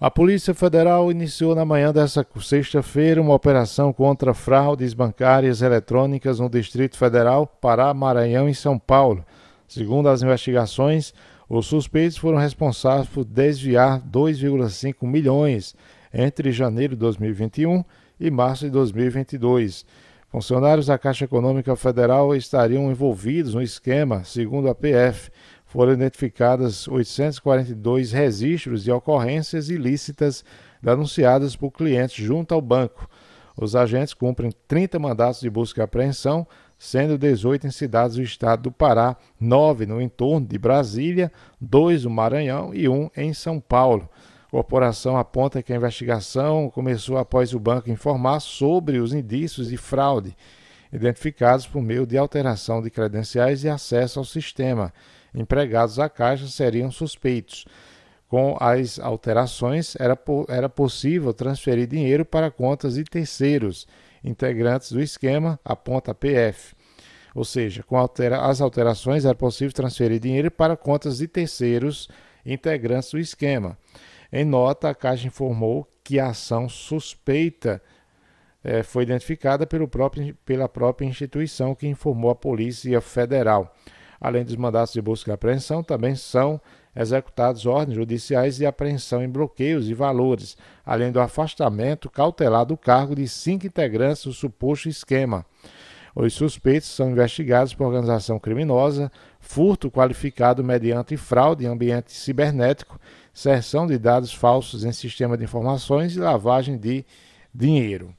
A Polícia Federal iniciou na manhã desta sexta-feira uma operação contra fraudes bancárias eletrônicas no Distrito Federal, Pará, Maranhão e São Paulo. Segundo as investigações, os suspeitos foram responsáveis por desviar 2,5 milhões entre janeiro de 2021 e março de 2022. Funcionários da Caixa Econômica Federal estariam envolvidos no esquema, segundo a PF foram identificadas 842 registros de ocorrências ilícitas denunciadas por clientes junto ao banco. Os agentes cumprem 30 mandatos de busca e apreensão, sendo 18 em cidades do estado do Pará, 9 no entorno de Brasília, 2 no Maranhão e 1 em São Paulo. A corporação aponta que a investigação começou após o banco informar sobre os indícios de fraude identificados por meio de alteração de credenciais e acesso ao sistema empregados da Caixa seriam suspeitos. Com as alterações, era, era possível transferir dinheiro para contas de terceiros integrantes do esquema, aponta a PF. Ou seja, com altera as alterações, era possível transferir dinheiro para contas de terceiros integrantes do esquema. Em nota, a Caixa informou que a ação suspeita eh, foi identificada pelo próprio, pela própria instituição que informou a Polícia Federal. Além dos mandatos de busca e apreensão, também são executados ordens judiciais de apreensão em bloqueios e valores, além do afastamento cautelar do cargo de cinco integrantes do suposto esquema. Os suspeitos são investigados por organização criminosa, furto qualificado mediante fraude em ambiente cibernético, serção de dados falsos em sistema de informações e lavagem de dinheiro.